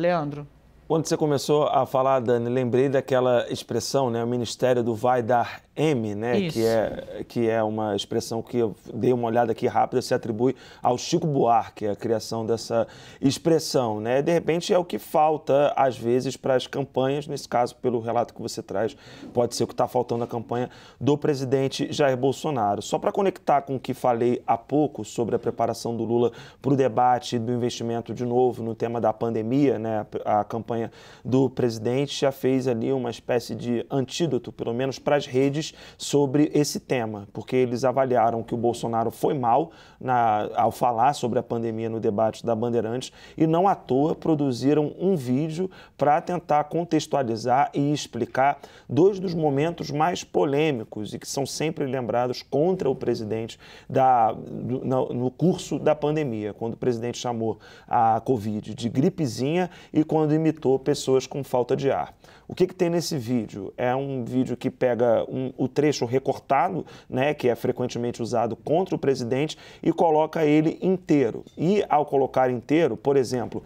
Leandro. Quando você começou a falar, Dani, lembrei daquela expressão, né, o Ministério do Vai Dar M, né? Que é, que é uma expressão que eu dei uma olhada aqui rápida, se atribui ao Chico Buarque, a criação dessa expressão, né? De repente é o que falta, às vezes, para as campanhas, nesse caso, pelo relato que você traz, pode ser o que está faltando na campanha do presidente Jair Bolsonaro. Só para conectar com o que falei há pouco sobre a preparação do Lula para o debate do investimento de novo no tema da pandemia, né? A campanha do presidente já fez ali uma espécie de antídoto, pelo menos para as redes sobre esse tema, porque eles avaliaram que o Bolsonaro foi mal na, ao falar sobre a pandemia no debate da Bandeirantes e não à toa produziram um vídeo para tentar contextualizar e explicar dois dos momentos mais polêmicos e que são sempre lembrados contra o presidente da, no, no curso da pandemia, quando o presidente chamou a Covid de gripezinha e quando imitou pessoas com falta de ar. O que, que tem nesse vídeo? É um vídeo que pega um, o trecho recortado, né, que é frequentemente usado contra o presidente, e coloca ele inteiro. E ao colocar inteiro, por exemplo,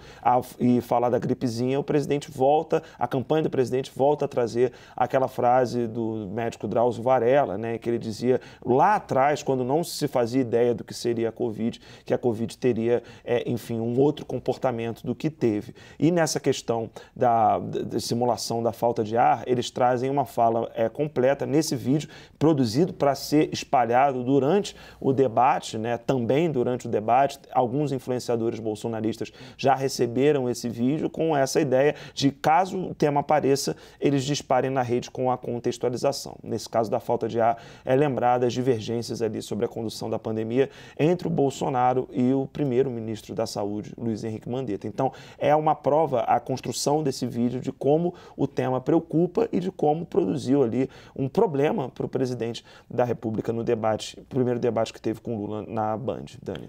e falar da gripezinha, o presidente volta, a campanha do presidente volta a trazer aquela frase do médico Drauzio Varela, né, que ele dizia lá atrás, quando não se fazia ideia do que seria a Covid, que a Covid teria, é, enfim, um outro comportamento do que teve. E nessa questão da, da simulação da falta de ar, eles trazem uma fala é, completa nesse esse vídeo produzido para ser espalhado durante o debate, né? também durante o debate. Alguns influenciadores bolsonaristas já receberam esse vídeo com essa ideia de, caso o tema apareça, eles disparem na rede com a contextualização. Nesse caso da falta de ar, é lembrada as divergências ali sobre a condução da pandemia entre o Bolsonaro e o primeiro-ministro da Saúde, Luiz Henrique Mandetta. Então, é uma prova a construção desse vídeo de como o tema preocupa e de como produziu ali um problema problema para o presidente da República no debate, primeiro debate que teve com Lula na Band, Dani?